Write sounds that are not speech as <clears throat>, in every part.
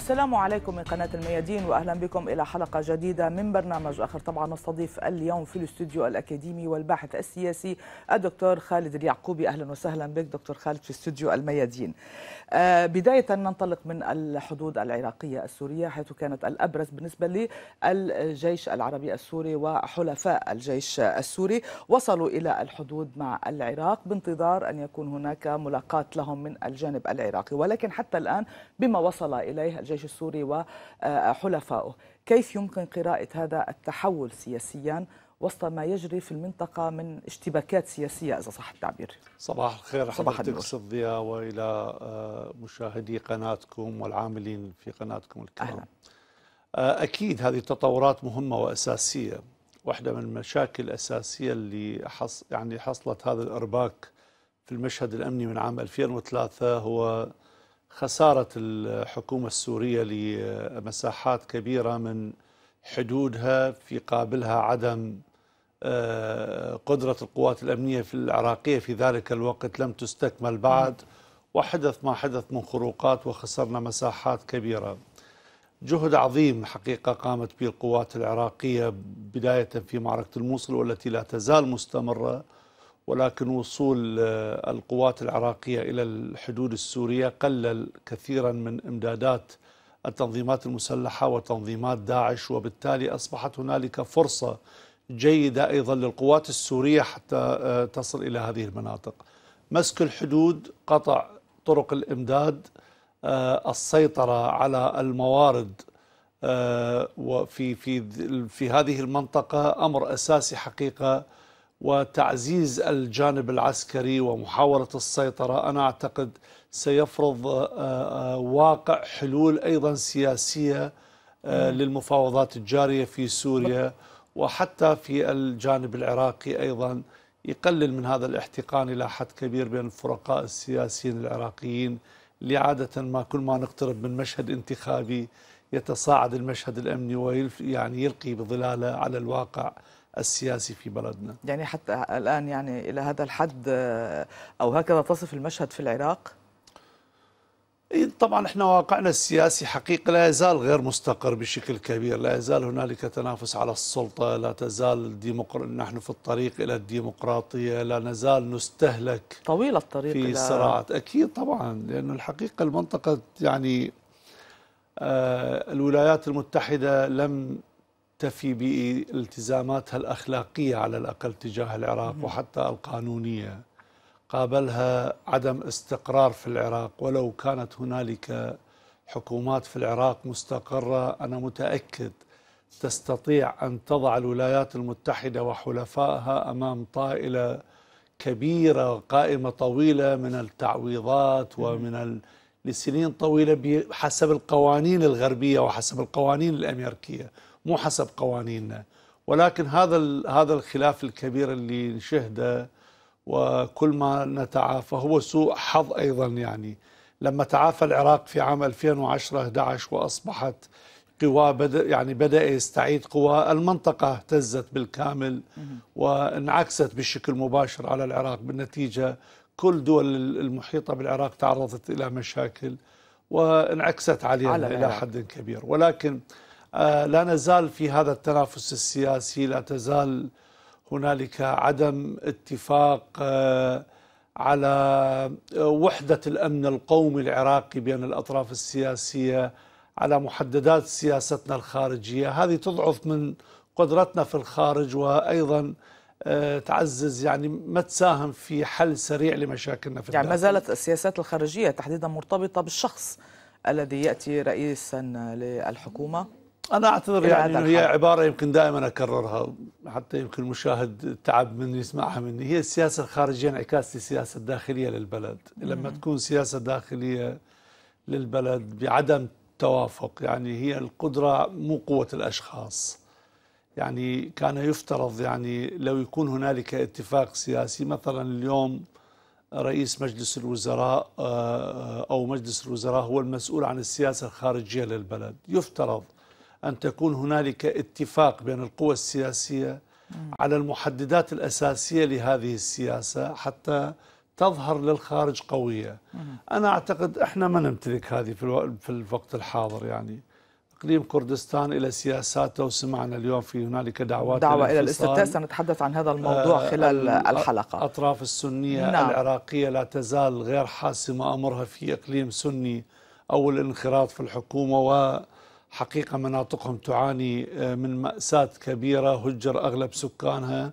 السلام عليكم من قناة الميادين وأهلا بكم إلى حلقة جديدة من برنامج آخر طبعا نستضيف اليوم في الاستوديو الأكاديمي والباحث السياسي الدكتور خالد اليعقوبي أهلا وسهلا بك دكتور خالد في استوديو الميادين آه، بداية ننطلق من الحدود العراقية السورية حيث كانت الأبرز بالنسبة للجيش العربي السوري وحلفاء الجيش السوري وصلوا إلى الحدود مع العراق بانتظار أن يكون هناك ملاقاة لهم من الجانب العراقي ولكن حتى الآن بما وصل إليه الجيش السوري وحلفائه كيف يمكن قراءة هذا التحول سياسيا وسط ما يجري في المنطقة من اشتباكات سياسية إذا صح التعبير صباح الخير صباح الله الضياء وإلى آه، مشاهدي قناتكم والعاملين في قناتكم الكرام أهلا. آه، أكيد هذه التطورات مهمة وأساسية واحدة من المشاكل الأساسية اللي حص يعني حصلت هذا الإرباك في المشهد الأمني من عام 2003 هو خسارة الحكومة السورية لمساحات كبيرة من حدودها في قابلها عدم آه، قدرة القوات الأمنية في العراقية في ذلك الوقت لم تستكمل بعد وحدث ما حدث من خروقات وخسرنا مساحات كبيرة جهد عظيم حقيقة قامت به القوات العراقية بداية في معركة الموصل والتي لا تزال مستمرة ولكن وصول آه، القوات العراقية إلى الحدود السورية قلل كثيرا من إمدادات التنظيمات المسلحة وتنظيمات داعش وبالتالي أصبحت هنالك فرصة جيدة أيضا للقوات السورية حتى آه، تصل إلى هذه المناطق مسك الحدود قطع طرق الإمداد آه، السيطرة على الموارد آه، وفي في في هذه المنطقة أمر أساسي حقيقة وتعزيز الجانب العسكري ومحاولة السيطرة أنا أعتقد سيفرض واقع حلول أيضا سياسية للمفاوضات الجارية في سوريا وحتى في الجانب العراقي أيضا يقلل من هذا الاحتقان إلى حد كبير بين الفرقاء السياسيين العراقيين اللي عادة ما كل ما نقترب من مشهد انتخابي يتصاعد المشهد الأمني ويعني يعني يلقي بظلاله على الواقع السياسي في بلدنا يعني حتى الآن يعني إلى هذا الحد آه، أو هكذا تصف المشهد في العراق طبعا احنا واقعنا السياسي حقيقة لا يزال غير مستقر بشكل كبير لا يزال هنالك تنافس على السلطة لا تزال ديمقر... نحن في الطريق إلى الديمقراطية لا نزال نستهلك طويل الطريق في صراعات أكيد طبعا لأن الحقيقة المنطقة يعني آه الولايات المتحدة لم تفي بالتزاماتها الأخلاقية على الأقل تجاه العراق وحتى القانونية قابلها عدم استقرار في العراق ولو كانت هنالك حكومات في العراق مستقرة أنا متأكد تستطيع أن تضع الولايات المتحدة وحلفائها أمام طائلة كبيرة قائمة طويلة من التعويضات ومن لسنين طويلة حسب القوانين الغربية وحسب القوانين الأمريكية مو حسب قوانيننا ولكن هذا هذا الخلاف الكبير اللي نشهده وكل ما نتعافى هو سوء حظ أيضا يعني لما تعافى العراق في عام 2010 11 وأصبحت قوى بدأ يعني بدأ يستعيد قوى المنطقة اهتزت بالكامل وانعكست بشكل مباشر على العراق بالنتيجة كل دول المحيطة بالعراق تعرضت إلى مشاكل وانعكست علينا على إلى حد كبير ولكن آه لا نزال في هذا التنافس السياسي لا تزال هنالك عدم اتفاق آه، على آه، وحدة الأمن القومي العراقي بين الأطراف السياسية على محددات سياستنا الخارجية هذه تضعف من قدرتنا في الخارج وأيضا آه، تعزز يعني ما تساهم في حل سريع لمشاكلنا في يعني ما زالت السياسات الخارجية تحديدا مرتبطة بالشخص الذي يأتي رئيسا للحكومة انا اعتذر يعني هي عباره يمكن دائما اكررها حتى يمكن المشاهد تعب من يسمعها مني هي السياسه الخارجيه انعكاس للسياسه الداخليه للبلد لما تكون سياسه داخليه للبلد بعدم توافق يعني هي القدره مو قوه الاشخاص يعني كان يفترض يعني لو يكون هنالك اتفاق سياسي مثلا اليوم رئيس مجلس الوزراء آه، او مجلس الوزراء هو المسؤول عن السياسه الخارجيه للبلد يفترض أن تكون هنالك اتفاق بين القوى السياسية على المحددات الأساسية لهذه السياسة حتى تظهر للخارج قوية أنا أعتقد إحنا ما نمتلك هذه في الوقت الحاضر يعني اقليم كردستان الى سياساته وسمعنا اليوم في هنالك دعوات دعوه الى الاستفتاء سنتحدث عن هذا الموضوع آه، خلال الحلقه الاطراف السنيه نعم. العراقيه لا تزال غير حاسمه امرها في اقليم سني او الانخراط في الحكومه و حقيقة مناطقهم تعاني آه، من مأساة كبيرة هجر أغلب سكانها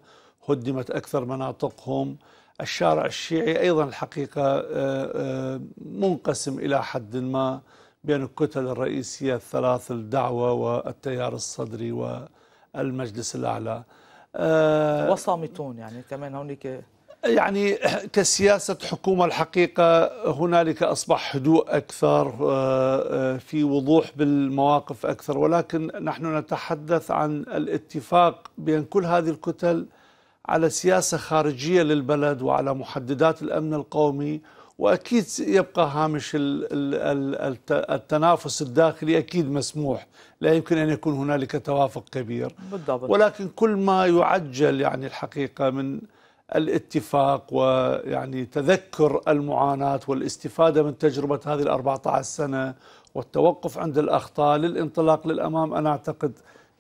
هدمت أكثر مناطقهم الشارع الشيعي أيضا الحقيقة آه، آه، منقسم إلى حد ما بين الكتل الرئيسية الثلاث الدعوة والتيار الصدري والمجلس الأعلى وصامتون يعني كمان هناك يعني <clears throat> كسياسة حكومة الحقيقة هنالك أصبح هدوء أكثر آه، آه، في وضوح بالمواقف أكثر ولكن نحن نتحدث عن الاتفاق بين كل هذه الكتل على سياسة خارجية للبلد وعلى محددات الأمن القومي وأكيد يبقى هامش التنافس الداخلي أكيد مسموح لا يمكن أن يكون هنالك توافق كبير بالضبط. ولكن كل ما يعجل يعني الحقيقة من الاتفاق ويعني تذكر المعاناة والاستفادة من تجربة هذه الأربعة عشر سنة والتوقف عند الأخطاء للانطلاق للأمام أنا أعتقد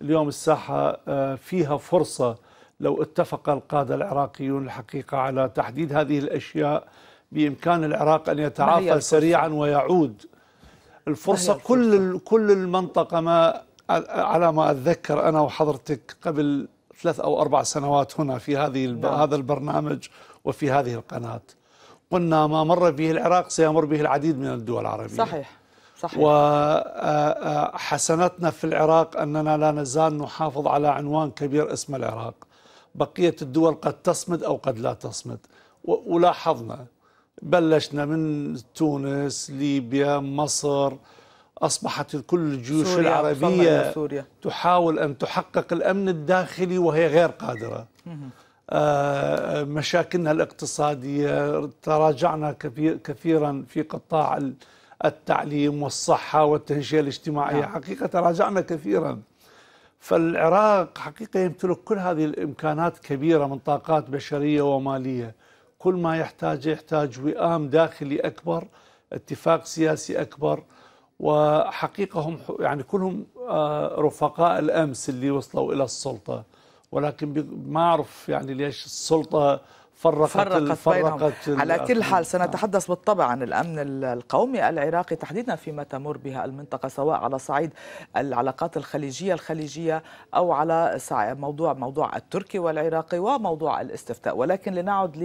اليوم الساحة آه، فيها فرصة لو اتفق القادة العراقيون الحقيقة على تحديد هذه الأشياء بإمكان العراق أن يتعافى سريعا ويعود الفرصة, الفرصة كل كل المنطقة ما آه، على ما أتذكر أنا وحضرتك قبل ثلاث أو أربع سنوات هنا في هذه الب... نعم. هذا البرنامج وفي هذه القناة قلنا ما مر به العراق سيمر به العديد من الدول العربية صحيح صحيح وحسنتنا في العراق أننا لا نزال نحافظ على عنوان كبير اسم العراق بقية الدول قد تصمد أو قد لا تصمد ولاحظنا بلشنا من تونس ليبيا مصر أصبحت كل الجيوش سوريا العربية سوريا. تحاول أن تحقق الأمن الداخلي وهي غير قادرة آه، مشاكلنا الاقتصادية تراجعنا كثيرا في قطاع التعليم والصحة والتهجئة الاجتماعية نعم. حقيقة تراجعنا كثيرا فالعراق حقيقة يمتلك كل هذه الإمكانات كبيرة من طاقات بشرية ومالية كل ما يحتاجه يحتاج وئام داخلي أكبر اتفاق سياسي أكبر وحقيقة هم يعني كلهم آه، رفقاء الأمس اللي وصلوا إلى السلطة ولكن ما أعرف يعني ليش السلطة فرقت, فرقت, فرقت على كل حال سنتحدث بالطبع عن الأمن القومي العراقي تحديدا فيما تمر بها المنطقة سواء على صعيد العلاقات الخليجية الخليجية أو على موضوع موضوع التركي والعراقي وموضوع الاستفتاء ولكن لنعد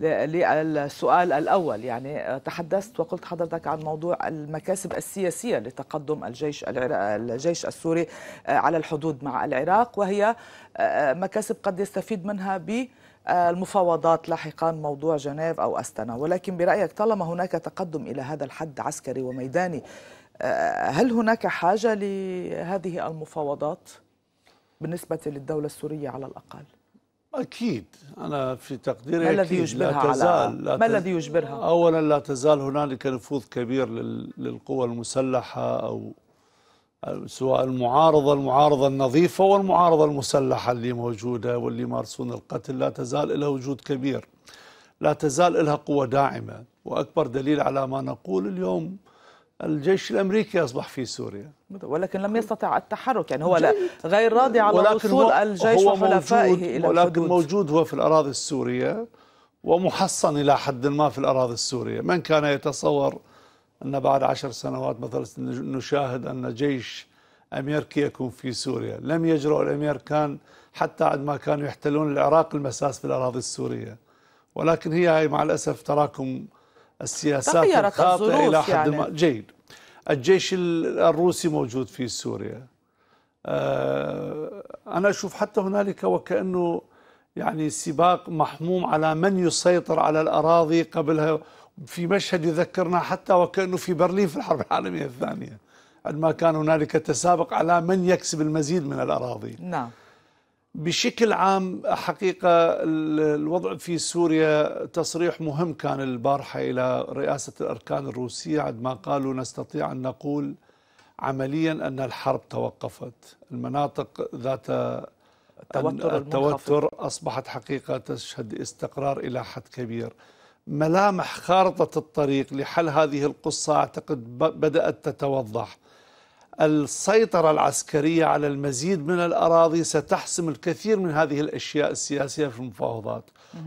للسؤال الأول يعني آه، تحدثت وقلت حضرتك عن موضوع المكاسب السياسية لتقدم الجيش الجيش السوري آه، على الحدود مع العراق وهي آه، مكاسب قد يستفيد منها ب آه، المفاوضات لاحقا موضوع جنيف أو أستنا ولكن برأيك طالما هناك تقدم إلى هذا الحد عسكري وميداني آه، هل هناك حاجة لهذه المفاوضات بالنسبة للدولة السورية على الأقل؟ أكيد أنا في تقديري ما الذي يجبرها لا تزال على ما الذي يجبرها؟ أولا لا تزال هنالك نفوذ كبير للقوى المسلحة أو سواء المعارضة المعارضة النظيفة والمعارضة المسلحة اللي موجودة واللي يمارسون القتل لا تزال لها وجود كبير لا تزال لها قوة داعمة وأكبر دليل على ما نقول اليوم الجيش الامريكي اصبح في سوريا ولكن لم يستطع التحرك يعني هو لا غير راضي على وصول الجيش وحلفائه الى الحدود ولكن موجود هو في الاراضي السوريه ومحصن الى حد ما في الاراضي السوريه من كان يتصور أن بعد عشر سنوات مثلا نشاهد أن جيش أمريكي يكون في سوريا لم يجرؤ الأمريكان حتى عندما كانوا يحتلون العراق المساس في الأراضي السورية ولكن هي مع الأسف تراكم السياسات الخاطئة إلى حد يعني. ما جيد الجيش الروسي موجود في سوريا آه، أنا أشوف حتى هنالك وكأنه يعني سباق محموم على من يسيطر على الأراضي قبلها في مشهد يذكرنا حتى وكأنه في برلين في الحرب العالمية الثانية عندما كان هنالك تسابق على من يكسب المزيد من الأراضي نعم بشكل عام حقيقة الوضع في سوريا تصريح مهم كان البارحة إلى رئاسة الأركان الروسية عندما قالوا نستطيع أن نقول عمليا أن الحرب توقفت المناطق ذات التوتر, التوتر أصبحت حقيقة تشهد استقرار إلى حد كبير ملامح خارطة الطريق لحل هذه القصة أعتقد بدأت تتوضح السيطرة العسكرية على المزيد من الأراضي ستحسم الكثير من هذه الأشياء السياسية في المفاوضات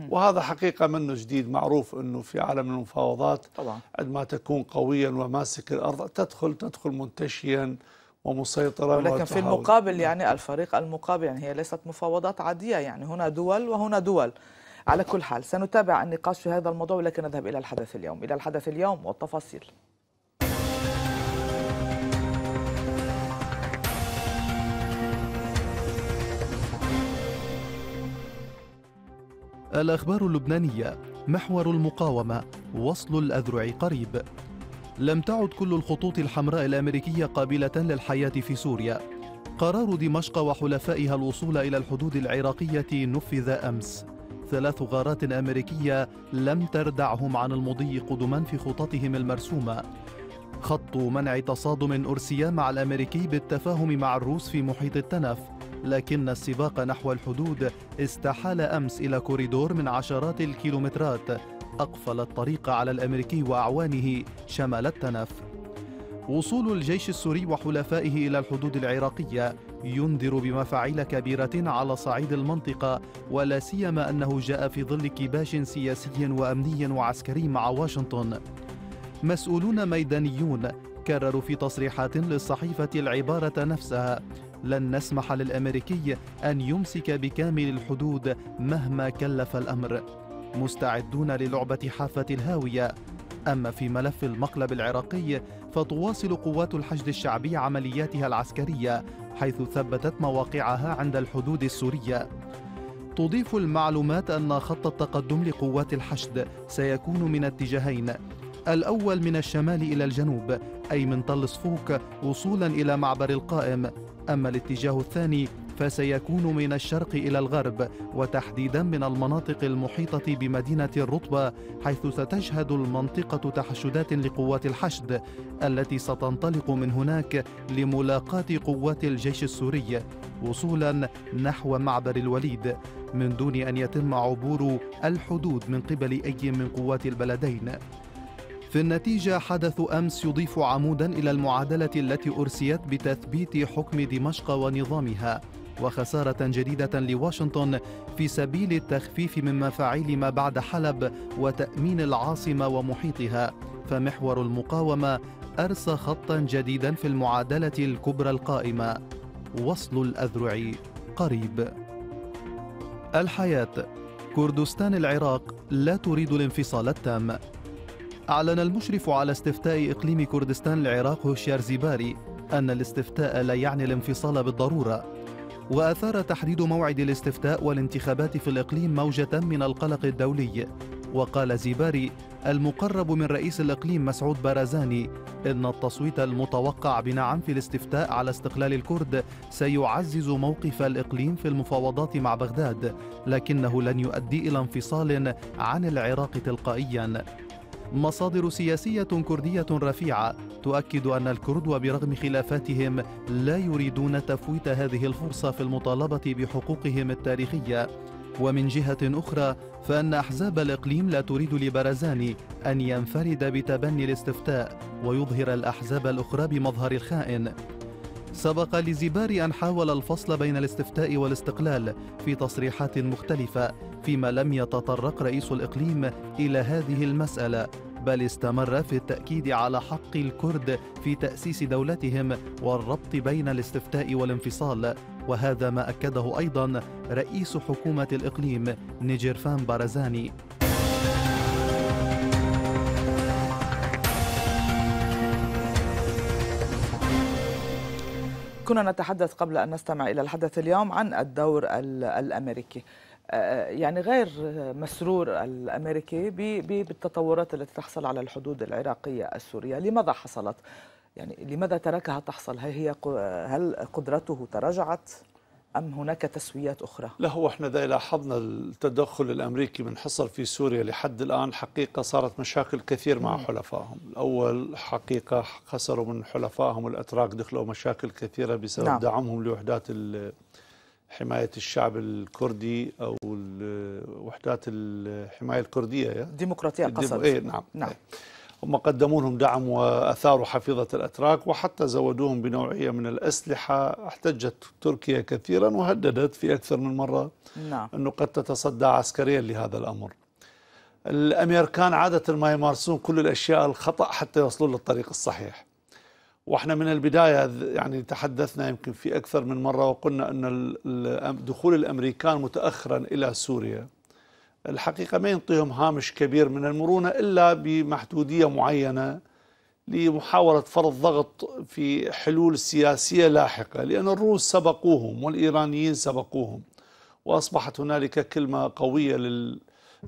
وهذا حقيقة منه جديد معروف أنه في عالم المفاوضات طبعا. عندما تكون قويا وماسك الأرض تدخل تدخل منتشيا ومسيطرة ولكن وتحاول. في المقابل يعني الفريق المقابل يعني هي ليست مفاوضات عادية يعني هنا دول وهنا دول على كل حال سنتابع النقاش في هذا الموضوع ولكن نذهب إلى الحدث اليوم إلى الحدث اليوم والتفاصيل الأخبار اللبنانية محور المقاومة وصل الأذرع قريب لم تعد كل الخطوط الحمراء الأمريكية قابلة للحياة في سوريا قرار دمشق وحلفائها الوصول إلى الحدود العراقية نفذ أمس ثلاث غارات أمريكية لم تردعهم عن المضي قدما في خططهم المرسومة خط منع تصادم أرسيا مع الأمريكي بالتفاهم مع الروس في محيط التنف لكن السباق نحو الحدود استحال أمس إلى كوريدور من عشرات الكيلومترات أقفل الطريق على الأمريكي وأعوانه شمال التنف وصول الجيش السوري وحلفائه إلى الحدود العراقية ينذر بمفاعيل كبيرة على صعيد المنطقة ولا سيما أنه جاء في ظل كباش سياسي وأمني وعسكري مع واشنطن مسؤولون ميدانيون كرروا في تصريحات للصحيفة العبارة نفسها لن نسمح للأمريكي أن يمسك بكامل الحدود مهما كلف الأمر مستعدون للعبة حافة الهاوية أما في ملف المقلب العراقي فتواصل قوات الحشد الشعبي عملياتها العسكرية حيث ثبتت مواقعها عند الحدود السورية تضيف المعلومات أن خط التقدم لقوات الحشد سيكون من اتجاهين الأول من الشمال إلى الجنوب أي من طل صفوك وصولا إلى معبر القائم أما الاتجاه الثاني فسيكون من الشرق إلى الغرب وتحديدا من المناطق المحيطة بمدينة الرطبة حيث ستشهد المنطقة تحشدات لقوات الحشد التي ستنطلق من هناك لملاقاة قوات الجيش السوري وصولا نحو معبر الوليد من دون أن يتم عبور الحدود من قبل أي من قوات البلدين في النتيجة حدث أمس يضيف عمودا إلى المعادلة التي أرسيت بتثبيت حكم دمشق ونظامها وخسارة جديدة لواشنطن في سبيل التخفيف من مفاعيل ما بعد حلب وتأمين العاصمة ومحيطها فمحور المقاومة أرسى خطا جديدا في المعادلة الكبرى القائمة وصل الأذرع قريب الحياة كردستان العراق لا تريد الانفصال التام أعلن المشرف على استفتاء إقليم كردستان العراق هوشيار زيباري أن الاستفتاء لا يعني الانفصال بالضرورة وأثار تحديد موعد الاستفتاء والانتخابات في الإقليم موجة من القلق الدولي وقال زيباري المقرب من رئيس الإقليم مسعود بارزاني إن التصويت المتوقع بنعم في الاستفتاء على استقلال الكرد سيعزز موقف الإقليم في المفاوضات مع بغداد لكنه لن يؤدي إلى انفصال عن العراق تلقائيا مصادر سياسية كردية رفيعة تؤكد أن الكرد وبرغم خلافاتهم لا يريدون تفويت هذه الفرصة في المطالبة بحقوقهم التاريخية ومن جهة أخرى فأن أحزاب الإقليم لا تريد لبرزاني أن ينفرد بتبني الاستفتاء ويظهر الأحزاب الأخرى بمظهر الخائن سبق لزبار أن حاول الفصل بين الاستفتاء والاستقلال في تصريحات مختلفة فيما لم يتطرق رئيس الإقليم إلى هذه المسألة بل استمر في التأكيد على حق الكرد في تأسيس دولتهم والربط بين الاستفتاء والانفصال وهذا ما أكده أيضا رئيس حكومة الإقليم نيجيرفان بارزاني كنا نتحدث قبل أن نستمع إلى الحدث اليوم عن الدور الأمريكي آه، يعني غير مسرور الأمريكي بالتطورات التي تحصل على الحدود العراقية السورية لماذا حصلت؟ يعني لماذا تركها تحصل؟ هل, هي هل قدرته تراجعت؟ أم هناك تسويات أخرى؟ لا هو احنا إذا لاحظنا التدخل الأمريكي من حصل في سوريا لحد الآن حقيقة صارت مشاكل كثير مع حلفائهم الأول حقيقة خسروا من حلفائهم الأتراك دخلوا مشاكل كثيرة بسبب نعم. دعمهم لوحدات حماية الشعب الكردي أو وحدات الحماية الكردية ديمقراطية قصد الديم... إيه نعم, نعم. إيه. هم قدموا لهم دعم وأثاروا حفيظة الأتراك وحتى زودوهم بنوعية من الأسلحة احتجت تركيا كثيرا وهددت في أكثر من مرة نعم. أنه قد تتصدى عسكريا لهذا الأمر الأمريكان عادة ما يمارسون كل الأشياء الخطأ حتى يوصلون للطريق الصحيح واحنا من البدايه يعني تحدثنا يمكن في اكثر من مره وقلنا ان دخول الامريكان متاخرا الى سوريا الحقيقة ما ينطيهم هامش كبير من المرونة إلا بمحدودية معينة لمحاولة فرض ضغط في حلول سياسية لاحقة لأن الروس سبقوهم والإيرانيين سبقوهم وأصبحت هنالك كلمة قوية لل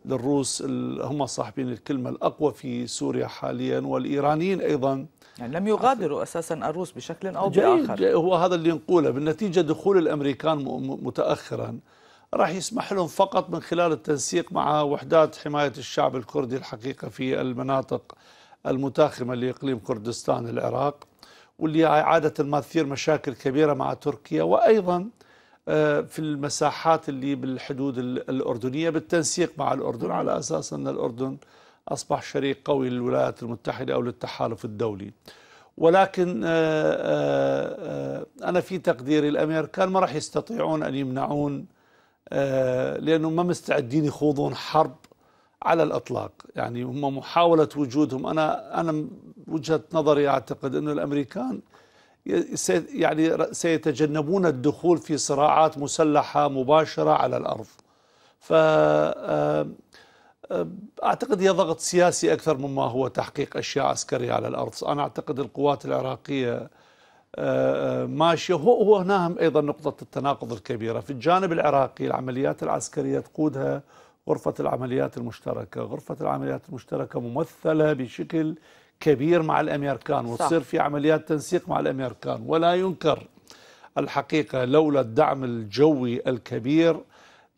للروس هم صاحبين الكلمة الأقوى في سوريا حاليا والإيرانيين أيضا يعني لم يغادروا أساسا الروس بشكل أو بآخر هو هذا اللي نقوله بالنتيجة دخول الأمريكان متأخرا راح يسمح لهم فقط من خلال التنسيق مع وحدات حماية الشعب الكردي الحقيقة في المناطق المتاخمة لإقليم كردستان العراق واللي عادة ما تثير مشاكل كبيرة مع تركيا وأيضا آه، في المساحات اللي بالحدود الأردنية بالتنسيق مع الأردن على أساس أن الأردن أصبح شريك قوي للولايات المتحدة أو للتحالف الدولي ولكن آه، آه، أنا في تقديري الأمريكان ما راح يستطيعون أن يمنعون آه، لأنهم ما مستعدين يخوضون حرب على الإطلاق يعني هم محاولة وجودهم أنا أنا وجهة نظري أعتقد انه الأمريكان يعني سيتجنبون الدخول في صراعات مسلحة مباشرة على الأرض ف آه، آه، اعتقد هي ضغط سياسي اكثر مما هو تحقيق اشياء عسكريه على الارض، انا اعتقد القوات العراقيه ماشية هو هنا أيضا نقطة التناقض الكبيرة في الجانب العراقي العمليات العسكرية تقودها غرفة العمليات المشتركة غرفة العمليات المشتركة ممثلة بشكل كبير مع الأمريكان وتصير في عمليات تنسيق مع الأمريكان ولا ينكر الحقيقة لولا الدعم الجوي الكبير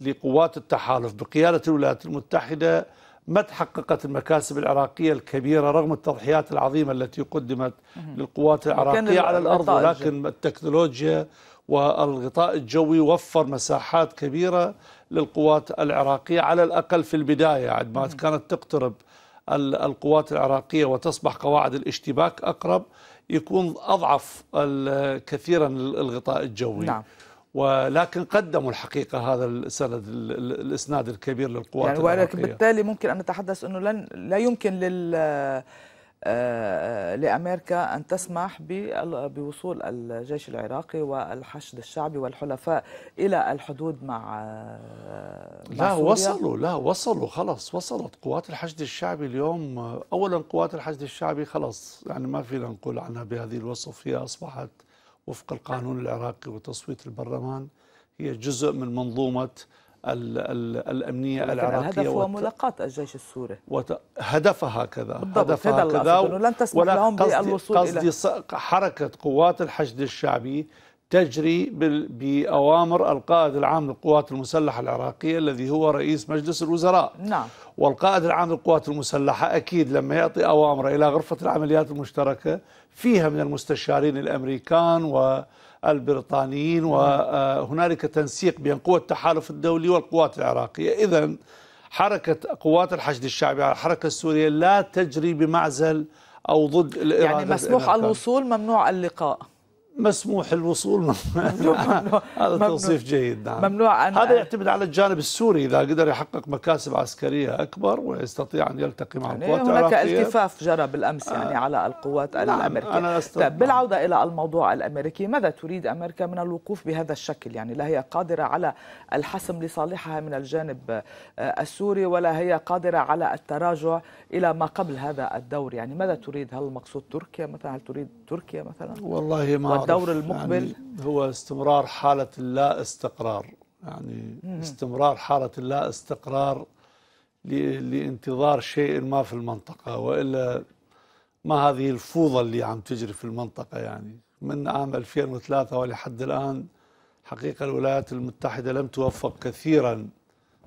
لقوات التحالف بقيادة الولايات المتحدة ما تحققت المكاسب العراقية الكبيرة رغم التضحيات العظيمة التي قدمت للقوات العراقية على الأرض ولكن التكنولوجيا والغطاء الجوي وفر مساحات كبيرة للقوات العراقية على الأقل في البداية عندما كانت تقترب القوات العراقية وتصبح قواعد الاشتباك أقرب يكون أضعف كثيرا الغطاء الجوي نعم. ولكن قدموا الحقيقة هذا السند الإسناد الكبير للقوات يعني العراقية بالتالي ممكن أن نتحدث أنه لن لا يمكن لل آه، آه، لأمريكا أن تسمح بوصول الجيش العراقي والحشد الشعبي والحلفاء إلى الحدود مع, آه، لا مع سوريا. وصلوا لا وصلوا خلاص وصلت قوات الحشد الشعبي اليوم أولا قوات الحشد الشعبي خلاص يعني ما فينا نقول عنها بهذه الوصف هي أصبحت وفق القانون العراقي وتصويت البرلمان هي جزء من منظومة الـ الـ الأمنية العراقية الهدف هو ملاقاة الجيش السوري وت... هدفها كذا بالضبط. هدفها كذا لن تسمح لهم بالوصول إلى حركة قوات الحشد الشعبي تجري بأوامر القائد العام للقوات المسلحة العراقية الذي هو رئيس مجلس الوزراء نعم. والقائد العام للقوات المسلحة أكيد لما يعطي أوامر إلى غرفة العمليات المشتركة فيها من المستشارين الأمريكان والبريطانيين وهنالك آه، تنسيق بين قوى التحالف الدولي والقوات العراقية إذا حركة قوات الحشد الشعبي على الحركة السورية لا تجري بمعزل أو ضد الإرادة يعني مسموح الوصول ممنوع اللقاء مسموح الوصول <laughs> هذا توصيف جيد نعم ممنوع أن هذا يعتمد على الجانب السوري اذا قدر يحقق مكاسب عسكرية اكبر ويستطيع ان يلتقي مع يعني القوات هناك التفاف جرى بالامس يعني آه. على القوات نعم الامريكيه أنا طيب بالعوده الى الموضوع الامريكي ماذا تريد امريكا من الوقوف بهذا الشكل يعني لا هي قادره على الحسم لصالحها من الجانب آه، السوري ولا هي قادره على التراجع الى ما قبل هذا الدور يعني ماذا تريد هل المقصود تركيا مثلا هل تريد تركيا مثلا والله ما الدور المقبل يعني هو استمرار حالة اللا استقرار يعني استمرار حالة اللا استقرار لانتظار شيء ما في المنطقة وإلا ما هذه الفوضى اللي عم تجري في المنطقة يعني من عام 2003 ولحد الآن حقيقة الولايات المتحدة لم توفق كثيرا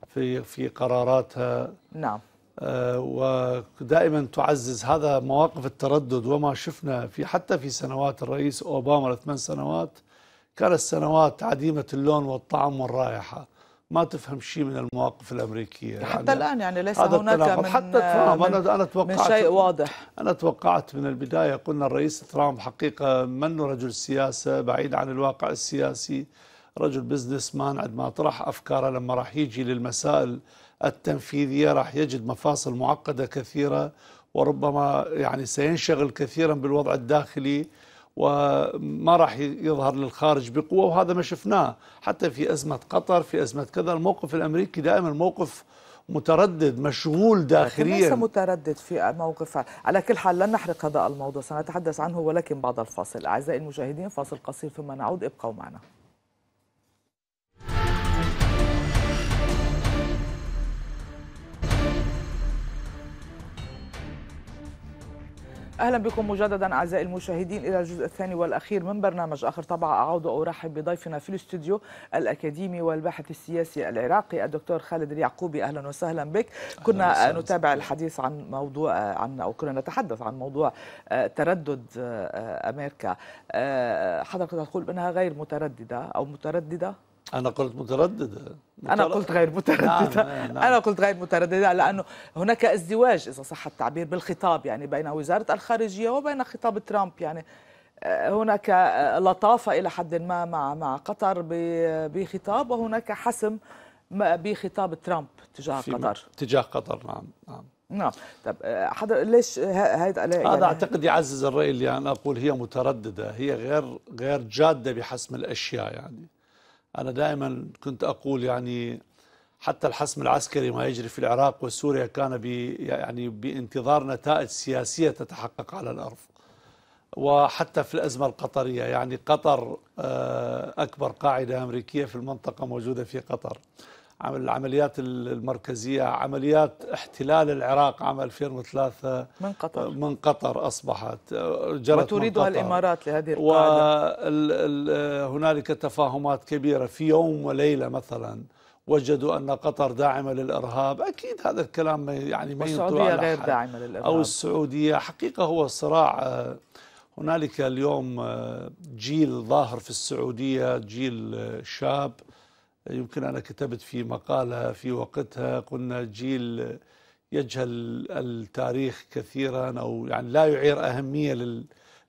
في في قراراتها نعم آه، ودائما تعزز هذا مواقف التردد وما شفنا في حتى في سنوات الرئيس أوباما الثمان سنوات كانت سنوات عديمة اللون والطعم والرائحة ما تفهم شيء من المواقف الامريكيه حتى يعني الان يعني ليس هناك من حتى ترامب من انا انا توقعت من شيء واضح انا توقعت من البدايه قلنا الرئيس ترامب حقيقه منه رجل سياسه بعيد عن الواقع السياسي رجل بزنس مان عندما طرح افكاره لما راح يجي للمسائل التنفيذية راح يجد مفاصل معقدة كثيرة وربما يعني سينشغل كثيرا بالوضع الداخلي وما راح يظهر للخارج بقوة وهذا ما شفناه حتى في أزمة قطر في أزمة كذا الموقف الأمريكي دائما موقف متردد مشغول داخليا ليس متردد في موقفه على كل حال لن نحرق هذا الموضوع سنتحدث عنه ولكن بعد الفاصل أعزائي المشاهدين فاصل قصير ثم نعود ابقوا معنا اهلا بكم مجددا اعزائي المشاهدين الى الجزء الثاني والاخير من برنامج اخر طبعا اعود وارحب بضيفنا في الاستوديو الاكاديمي والباحث السياسي العراقي الدكتور خالد اليعقوبي اهلا وسهلا بك كنا وسهلا نتابع وسهلا. الحديث عن موضوع عن او كنا نتحدث عن موضوع آه، تردد آه، آه، امريكا حضرتك تقول انها غير متردده او متردده أنا قلت مترددة متردد. أنا قلت غير مترددة نعم،, نعم. نعم. أنا قلت غير مترددة لأنه هناك ازدواج إذا صح التعبير بالخطاب يعني بين وزارة الخارجية وبين خطاب ترامب يعني آه، هناك آه، لطافة إلى حد ما مع مع قطر بخطاب وهناك حسم بخطاب ترامب تجاه قطر تجاه قطر نعم نعم نعم طب آه، حضر ليش هذا يعني اعتقد يعزز الراي اللي انا اقول هي متردده هي غير غير جاده بحسم الاشياء يعني أنا دائما كنت أقول يعني حتى الحسم العسكري ما يجري في العراق وسوريا كان بي يعني بانتظار نتائج سياسية تتحقق على الأرض وحتى في الأزمة القطرية يعني قطر آه، أكبر قاعدة أمريكية في المنطقة موجودة في قطر العمليات المركزية عمليات احتلال العراق عام 2003 من قطر آه، من قطر أصبحت آه، جرت وتريدها الإمارات لهذه القاعدة وهنالك آه، تفاهمات كبيرة في يوم وليلة مثلا وجدوا أن قطر داعمة للإرهاب أكيد هذا الكلام يعني ما ينطلع السعودية غير داعمة للإرهاب أو السعودية حقيقة هو صراع هنالك اليوم جيل ظاهر في السعودية جيل شاب يمكن أنا كتبت في مقالة في وقتها قلنا جيل يجهل التاريخ كثيرا أو يعني لا يعير أهمية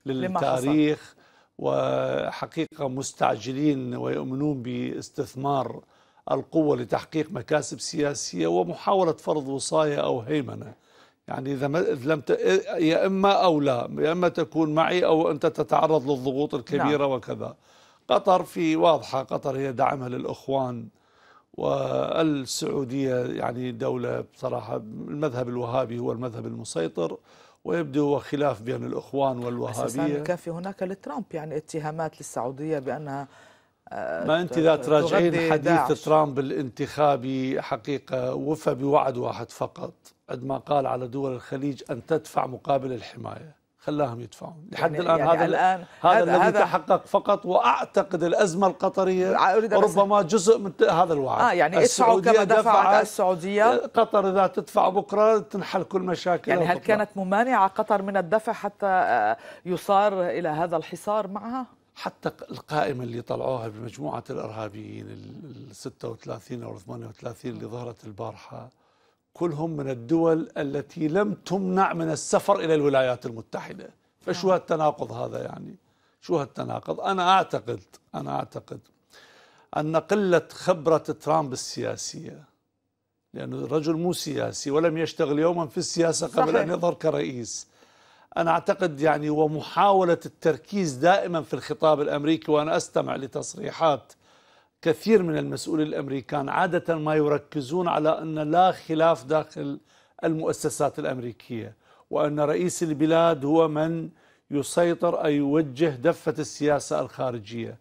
للتاريخ وحقيقة مستعجلين ويؤمنون باستثمار القوة لتحقيق مكاسب سياسية ومحاولة فرض وصاية أو هيمنة يعني إذا لم ت... يا إما أو لا يا إما تكون معي أو أنت تتعرض للضغوط الكبيرة نعم. وكذا قطر في واضحة قطر هي دعمها للإخوان والسعودية يعني دولة بصراحة المذهب الوهابي هو المذهب المسيطر ويبدو هو خلاف بين الإخوان والوهابية في هناك لترامب يعني اتهامات للسعودية بأنها آه، ما انت اذا تراجعين حديث داعش. ترامب الانتخابي حقيقه وفى بوعد واحد فقط عندما قال على دول الخليج ان تدفع مقابل الحمايه خلاهم يدفعوا لحد يعني الان يعني هذا الان هذا, هذا الذي هذا تحقق فقط واعتقد الازمه القطريه ربما جزء من هذا الوعي اه يعني ادفعوا كما دفعت السعوديه قطر اذا تدفع بكره تنحل كل مشاكل يعني هل بكرة. كانت ممانعه قطر من الدفع حتى آه، يصار الى هذا الحصار معها؟ حتى القائمة اللي طلعوها بمجموعة الإرهابيين ال 36 أو 38 اللي ظهرت البارحة كلهم من الدول التي لم تمنع من السفر إلى الولايات المتحدة فشو نعم. هالتناقض هذا يعني شو هالتناقض أنا أعتقد أنا أعتقد أن قلة خبرة ترامب السياسية لأنه الرجل مو سياسي ولم يشتغل يوما في السياسة قبل صحيح. أن يظهر كرئيس أنا أعتقد يعني ومحاولة التركيز دائما في الخطاب الأمريكي وأنا أستمع لتصريحات كثير من المسؤولين الامريكان عاده ما يركزون على ان لا خلاف داخل المؤسسات الامريكيه وان رئيس البلاد هو من يسيطر اي يوجه دفه السياسه الخارجيه.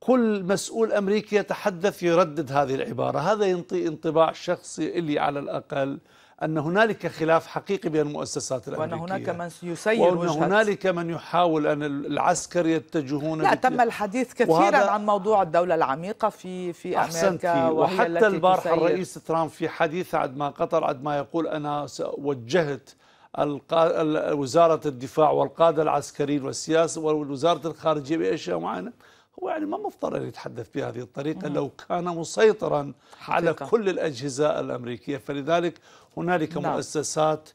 كل مسؤول امريكي يتحدث يردد هذه العباره، هذا ينطي انطباع شخصي الي على الاقل أن هنالك خلاف حقيقي بين المؤسسات الأمريكية وأن هناك من يسير وأن هنالك من يحاول أن العسكر يتجهون لا تم الحديث كثيرا عن موضوع الدولة العميقة في في أمريكا وحتى البارحة الرئيس ترامب في حديثه عد ما قطر عد ما يقول أنا وجهت وزارة الدفاع والقادة العسكريين والسياسة ووزارة الخارجية بأشياء معينة ويعني ما مفترض يتحدث بهذه الطريقة لو كان مسيطرا حقيقة. على كل الأجهزة الأمريكية فلذلك هنالك نعم. مؤسسات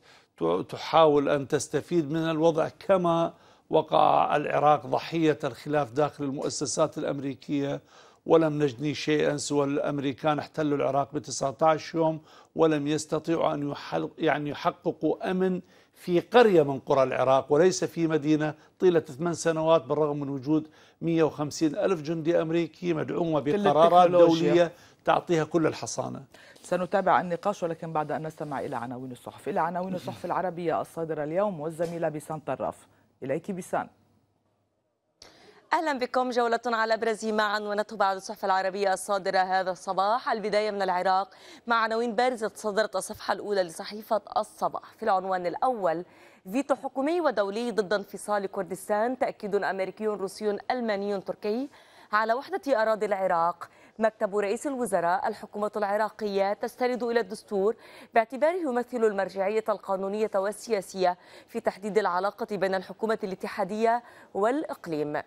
تحاول أن تستفيد من الوضع كما وقع العراق ضحية الخلاف داخل المؤسسات الأمريكية ولم نجني شيئا سوى الامريكان احتلوا العراق ب 19 يوم ولم يستطيعوا ان يعني يحققوا امن في قريه من قرى العراق وليس في مدينه طيله ثمان سنوات بالرغم من وجود 150 ألف جندي أمريكي مدعومة بقرارات دولية تعطيها كل الحصانة سنتابع النقاش ولكن بعد أن نستمع إلى عناوين الصحف إلى عناوين الصحف العربية الصادرة اليوم والزميلة بسان طراف إليك بسان أهلا بكم جولة على أبرز ما عنونته بعض الصحف العربية الصادرة هذا الصباح البداية من العراق مع عناوين بارزة صدرت الصفحة الأولى لصحيفة الصباح في العنوان الأول فيتو حكومي ودولي ضد انفصال كردستان تأكيد أمريكي روسي ألماني تركي على وحدة أراضي العراق مكتب رئيس الوزراء الحكومة العراقية تستند إلى الدستور باعتباره يمثل المرجعية القانونية والسياسية في تحديد العلاقة بين الحكومة الاتحادية والإقليم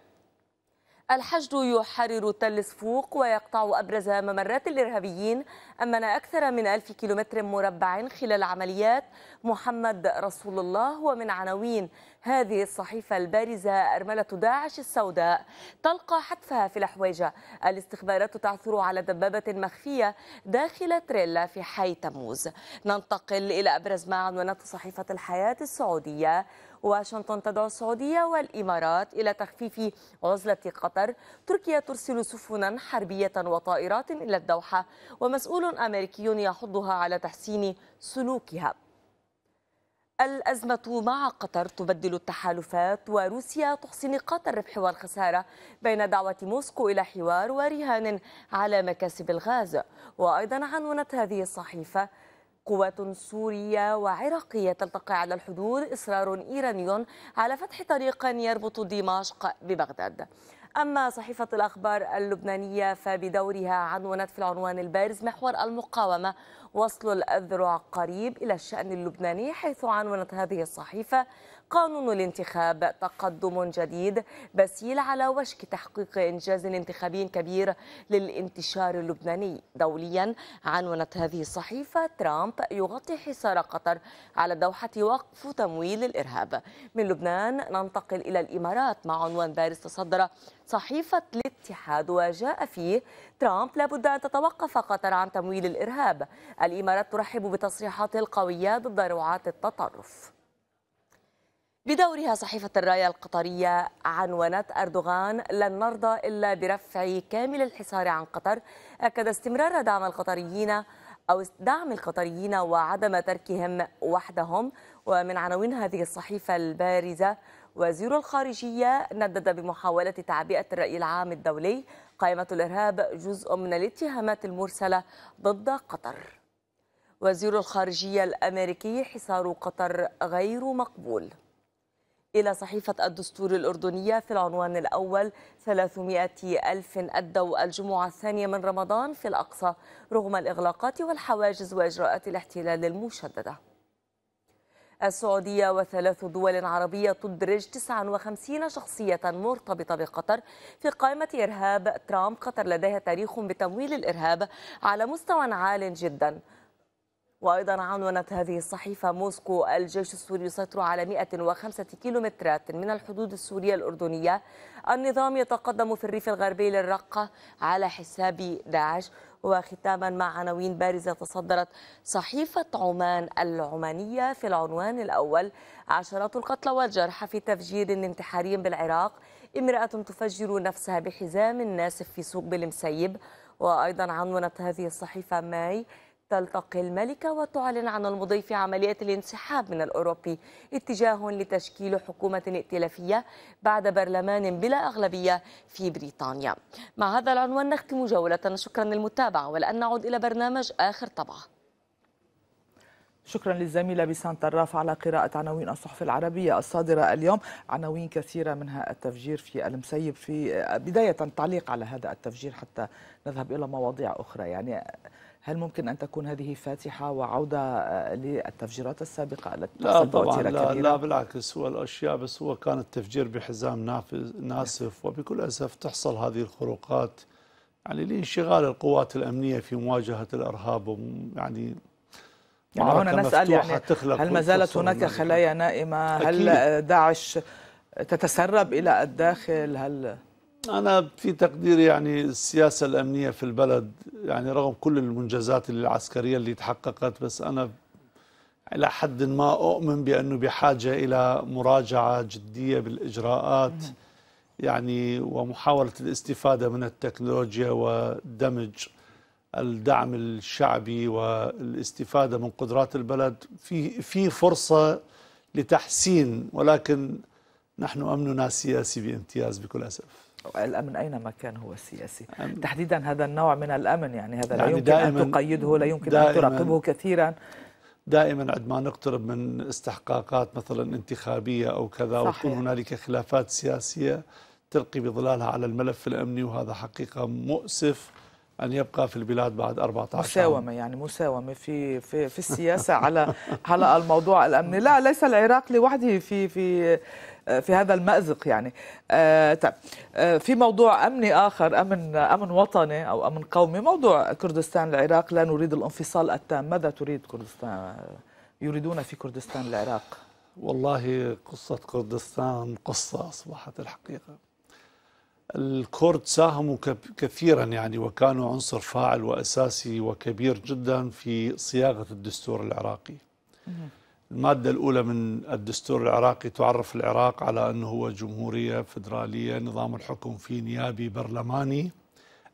الحشد يحرر تل سفوق ويقطع أبرز ممرات الإرهابيين أمن أكثر من ألف كيلومتر مربع خلال عمليات محمد رسول الله ومن عناوين هذه الصحيفة البارزة أرملة داعش السوداء تلقى حتفها في الحويجة الاستخبارات تعثر على دبابة مخفية داخل تريلا في حي تموز ننتقل إلى أبرز ما عنونته صحيفة الحياة السعودية واشنطن تدعو السعودية والإمارات إلى تخفيف عزلة قطر تركيا ترسل سفنا حربية وطائرات إلى الدوحة ومسؤول أمريكي يحضها على تحسين سلوكها الأزمة مع قطر تبدل التحالفات وروسيا تحصي نقاط الربح والخسارة بين دعوة موسكو إلى حوار ورهان على مكاسب الغاز وأيضا عنونت هذه الصحيفة قوات سورية وعراقية تلتقي على الحدود إصرار إيراني على فتح طريق يربط دمشق ببغداد أما صحيفة الأخبار اللبنانية فبدورها عنونت في العنوان البارز محور المقاومة وصل الأذرع قريب إلى الشأن اللبناني حيث عنونت هذه الصحيفة قانون الانتخاب تقدم جديد بسيل على وشك تحقيق إنجاز انتخابي كبير للانتشار اللبناني دوليا عنونت هذه الصحيفة ترامب يغطي حصار قطر على دوحة وقف تمويل الإرهاب من لبنان ننتقل إلى الإمارات مع عنوان بارز تصدر صحيفة الاتحاد وجاء فيه ترامب لابد أن تتوقف قطر عن تمويل الإرهاب الإمارات ترحب بتصريحاته القوية ضد رعاه التطرف بدورها صحيفة الراية القطرية عنونت أردوغان لن نرضى إلا برفع كامل الحصار عن قطر أكد استمرار دعم القطريين أو دعم القطريين وعدم تركهم وحدهم ومن عناوين هذه الصحيفة البارزة وزير الخارجية ندد بمحاولة تعبئة الرأي العام الدولي قائمة الإرهاب جزء من الاتهامات المرسلة ضد قطر وزير الخارجية الأمريكي حصار قطر غير مقبول إلى صحيفة الدستور الأردنية في العنوان الأول 300 ألف أدوا الجمعة الثانية من رمضان في الأقصى رغم الإغلاقات والحواجز وإجراءات الاحتلال المشددة السعودية وثلاث دول عربية تدرج 59 شخصية مرتبطة بقطر في قائمة إرهاب ترامب قطر لديها تاريخ بتمويل الإرهاب على مستوى عال جداً وأيضا عنونت هذه الصحيفة موسكو الجيش السوري يسيطر على 105 كيلومترات من الحدود السورية الأردنية النظام يتقدم في الريف الغربي للرقة على حساب داعش وختاما مع عناوين بارزة تصدرت صحيفة عمان العمانية في العنوان الأول عشرات القتلى والجرحى في تفجير انتحاري بالعراق امرأة تفجر نفسها بحزام ناسف في سوق بالمسيب وأيضا عنونت هذه الصحيفة ماي تلتقي الملكة وتعلن عن المضي في عمليات الانسحاب من الأوروبي اتجاه لتشكيل حكومة ائتلافية بعد برلمان بلا أغلبية في بريطانيا مع هذا العنوان نختم جولتنا شكرا للمتابعة والآن نعود إلى برنامج آخر طبعه شكرا للزميلة بيسان طراف على قراءة عناوين الصحف العربية الصادرة اليوم عناوين كثيرة منها التفجير في المسيب في بداية تعليق على هذا التفجير حتى نذهب إلى مواضيع أخرى يعني هل ممكن أن تكون هذه فاتحة وعودة آه، للتفجيرات السابقة التي لا طبعا لا, لا بالعكس هو الأشياء بس هو كان التفجير بحزام ناسف وبكل أسف تحصل هذه الخروقات يعني لانشغال القوات الأمنية في مواجهة الإرهاب يعني يعني هنا نسأل يعني هل ما زالت هناك خلايا نائمة؟ أكيد. هل داعش تتسرب إلى الداخل؟ هل أنا في تقديري يعني السياسة الأمنية في البلد يعني رغم كل المنجزات العسكرية اللي تحققت بس أنا إلى حد ما أؤمن بأنه بحاجة إلى مراجعة جدية بالإجراءات يعني ومحاولة الاستفادة من التكنولوجيا ودمج الدعم الشعبي والاستفادة من قدرات البلد في في فرصة لتحسين ولكن نحن أمننا سياسي بامتياز بكل أسف الامن اينما كان هو السياسي تحديدا هذا النوع من الامن يعني هذا يعني لا يمكن ان تقيده لا يمكن ان تراقبه كثيرا دائما عندما نقترب من استحقاقات مثلا انتخابيه او كذا ويكون هنالك خلافات سياسيه تلقي بظلالها على الملف الامني وهذا حقيقه مؤسف ان يبقى في البلاد بعد 14 مساومه عام. يعني مساومه في في في السياسه على على الموضوع الامني لا ليس العراق لوحده في في في هذا المأزق يعني آه طيب آه في موضوع أمني آخر أمن أمن وطني أو أمن قومي موضوع كردستان العراق لا نريد الانفصال التام ماذا تريد كردستان يريدون في كردستان العراق والله قصة كردستان قصة أصبحت الحقيقة الكرد ساهموا كثيرا يعني وكانوا عنصر فاعل وأساسي وكبير جدا في صياغة الدستور العراقي المادة الأولى من الدستور العراقي تعرف العراق على أنه هو جمهورية فدرالية نظام الحكم فيه نيابي برلماني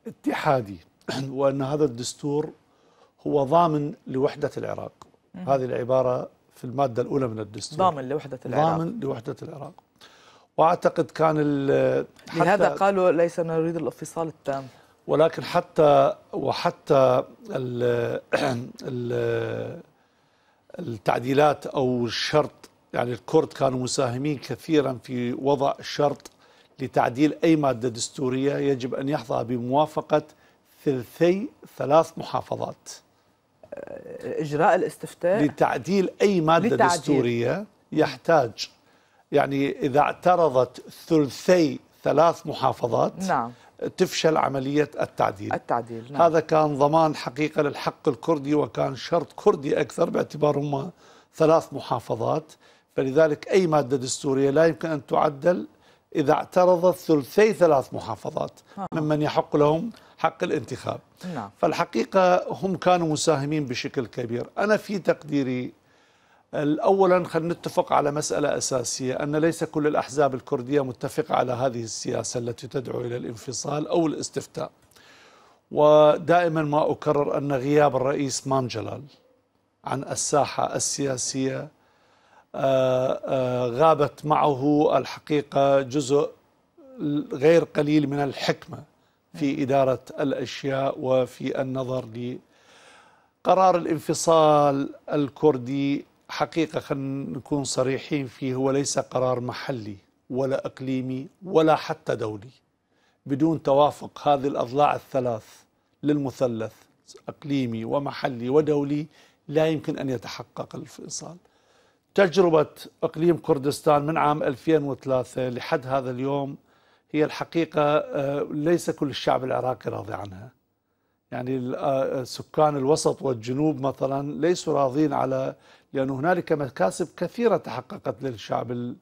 اتحادي <clears throat> وأن هذا الدستور هو ضامن لوحدة العراق هذه العبارة في المادة الأولى من الدستور ضامن لوحدة العراق ضامن لوحدة العراق واعتقد كان لهذا قالوا ليس نريد الانفصال التام ولكن حتى وحتى ال ال التعديلات او الشرط يعني الكرد كانوا مساهمين كثيرا في وضع شرط لتعديل اي ماده دستوريه يجب ان يحظى بموافقه ثلثي ثلاث محافظات اجراء الاستفتاء لتعديل اي ماده لتعديل. دستوريه يحتاج يعني إذا اعترضت ثلثي ثلاث محافظات نعم تفشل عملية التعديل التعديل نعم. هذا كان ضمان حقيقة للحق الكردي وكان شرط كردي أكثر باعتبارهما ثلاث محافظات فلذلك أي مادة دستورية لا يمكن أن تعدل إذا اعترضت ثلثي ثلاث محافظات آه. ممن يحق لهم حق الانتخاب نعم. فالحقيقة هم كانوا مساهمين بشكل كبير أنا في تقديري اولا خلينا نتفق على مساله اساسيه ان ليس كل الاحزاب الكرديه متفقه على هذه السياسه التي تدعو الى الانفصال او الاستفتاء. ودائما ما اكرر ان غياب الرئيس مانجلال عن الساحه السياسيه آه، آه، غابت معه الحقيقه جزء غير قليل من الحكمه في نعم. اداره الاشياء وفي النظر لقرار الانفصال الكردي حقيقة خلينا نكون صريحين فيه هو ليس قرار محلي ولا إقليمي ولا حتى دولي بدون توافق هذه الأضلاع الثلاث للمثلث إقليمي ومحلي ودولي لا يمكن أن يتحقق الانفصال تجربة إقليم كردستان من عام 2003 لحد هذا اليوم هي الحقيقة آه، ليس كل الشعب العراقي راضي عنها يعني آه، آه، سكان الوسط والجنوب مثلا ليسوا راضين على لأن هنالك مكاسب كثيرة تحققت للشعب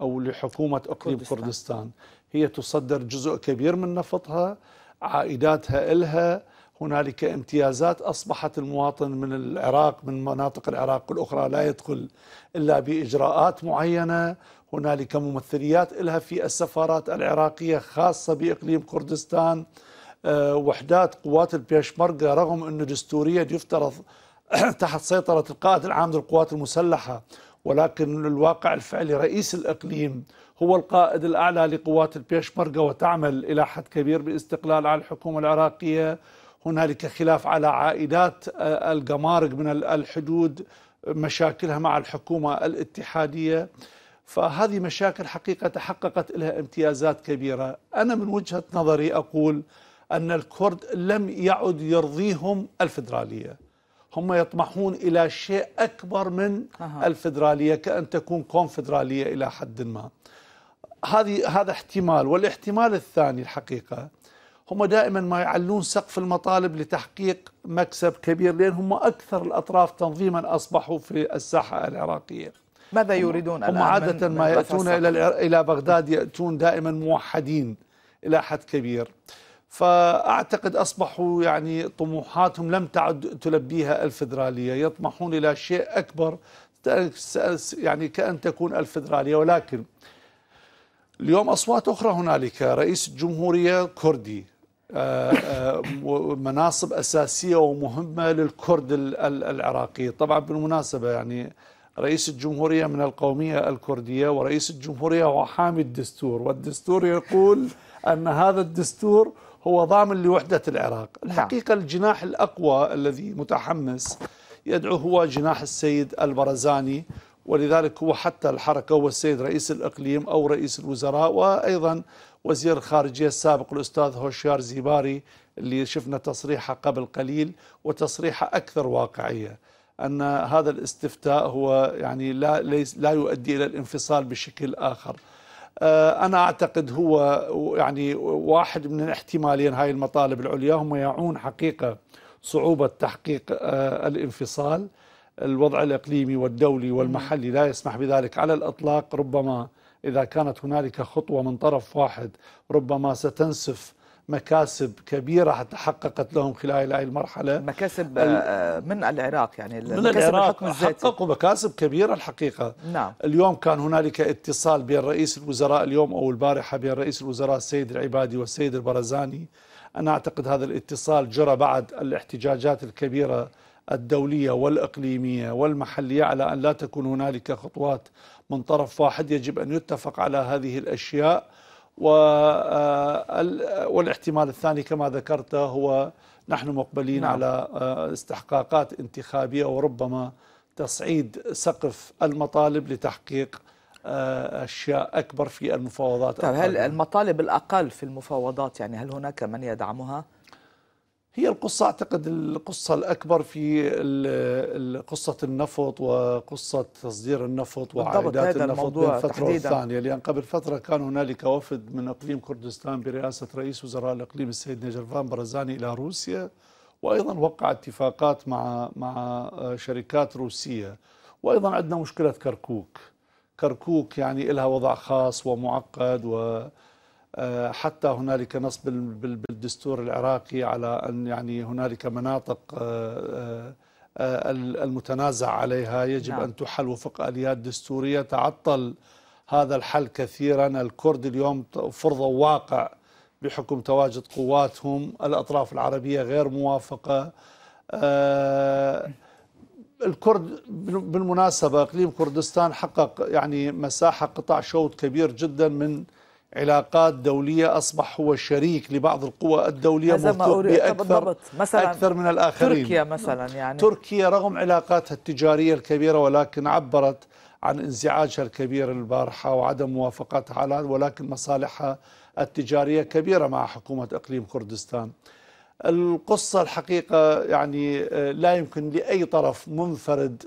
أو لحكومة أقليم كردستان. كردستان هي تصدر جزء كبير من نفطها عائداتها إلها هنالك امتيازات أصبحت المواطن من العراق من مناطق العراق الأخرى لا يدخل إلا بإجراءات معينة هنالك ممثليات إلها في السفارات العراقية خاصة بإقليم كردستان آه، وحدات قوات البيشمركة رغم أنه دستوريا يفترض <clears throat> تحت سيطرة القائد العام للقوات المسلحة ولكن الواقع الفعلي رئيس الإقليم هو القائد الأعلى لقوات البيشمركة وتعمل إلى حد كبير باستقلال على الحكومة العراقية هنالك خلاف على عائدات الجمارك من الحدود مشاكلها مع الحكومة الاتحادية فهذه مشاكل حقيقة تحققت لها امتيازات كبيرة أنا من وجهة نظري أقول أن الكرد لم يعد يرضيهم الفدرالية هم يطمحون إلى شيء أكبر من أه. الفدرالية كأن تكون كونفدرالية إلى حد ما هذه هذا احتمال والاحتمال الثاني الحقيقة هم دائما ما يعلون سقف المطالب لتحقيق مكسب كبير لأن هم أكثر الأطراف تنظيما أصبحوا في الساحة العراقية ماذا يريدون هم الآن عادة ما يأتون إلى إلى بغداد يأتون دائما موحدين إلى حد كبير فأعتقد أصبحوا يعني طموحاتهم لم تعد تلبيها الفدرالية يطمحون إلى شيء أكبر يعني كأن تكون الفدرالية ولكن اليوم أصوات أخرى هنالك رئيس الجمهورية كردي آه، آه، مناصب أساسية ومهمة للكرد العراقي طبعا بالمناسبة يعني رئيس الجمهورية من القومية الكردية ورئيس الجمهورية هو حامي الدستور والدستور يقول أن هذا الدستور هو ضامن لوحدة العراق نعم. الحقيقة الجناح الأقوى الذي متحمس يدعو هو جناح السيد البرزاني ولذلك هو حتى الحركة هو السيد رئيس الإقليم أو رئيس الوزراء وأيضا وزير الخارجية السابق الأستاذ هوشيار زيباري اللي شفنا تصريحه قبل قليل وتصريحه أكثر واقعية أن هذا الاستفتاء هو يعني لا, ليس لا يؤدي إلى الانفصال بشكل آخر آه، أنا أعتقد هو يعني واحد من الاحتمالين هاي المطالب العليا هم يعون حقيقة صعوبة تحقيق آه، الانفصال الوضع الإقليمي والدولي والمحلي لا يسمح بذلك على الإطلاق ربما إذا كانت هنالك خطوة من طرف واحد ربما ستنسف مكاسب كبيرة تحققت لهم خلال هذه المرحلة مكاسب آه، من العراق يعني من العراق حققوا مكاسب كبيرة الحقيقة نعم. اليوم كان هنالك اتصال بين رئيس الوزراء اليوم أو البارحة بين رئيس الوزراء السيد العبادي والسيد البرزاني أنا أعتقد هذا الاتصال جرى بعد الاحتجاجات الكبيرة الدولية والإقليمية والمحلية على أن لا تكون هنالك خطوات من طرف واحد يجب أن يتفق على هذه الأشياء آه، والاحتمال الثاني كما ذكرت هو نحن مقبلين نعم. على آه، استحقاقات انتخابية وربما تصعيد سقف المطالب لتحقيق آه، أشياء أكبر في المفاوضات طيب هل المطالب الأقل في المفاوضات يعني هل هناك من يدعمها؟ هي القصة أعتقد القصة الأكبر في قصة النفط وقصة تصدير النفط وعائدات النفط بين فترة الثانية لأن قبل فترة كان هنالك وفد من إقليم كردستان برئاسة رئيس وزراء الإقليم السيد نجرفان برزاني إلى روسيا وأيضا وقع اتفاقات مع مع شركات روسية وأيضا عندنا مشكلة كركوك كركوك يعني لها وضع خاص ومعقد و آه، حتى هنالك نص بالدستور العراقي على ان يعني هنالك مناطق آه، آه، المتنازع عليها يجب نعم. ان تحل وفق اليات دستوريه تعطل هذا الحل كثيرا الكرد اليوم فرضوا واقع بحكم تواجد قواتهم الأطراف العربية غير موافقة الكرد بالمناسبة إقليم كردستان حقق يعني مساحة قطاع شوط كبير جدا من علاقات دولية أصبح هو شريك لبعض القوى الدولية بأكثر مثلا أكثر من الآخرين تركيا مثلا يعني تركيا رغم علاقاتها التجارية الكبيرة ولكن عبرت عن انزعاجها الكبير البارحة وعدم موافقتها على ولكن مصالحها التجارية كبيرة مع حكومة إقليم كردستان القصة الحقيقة يعني آه، لا يمكن لأي طرف منفرد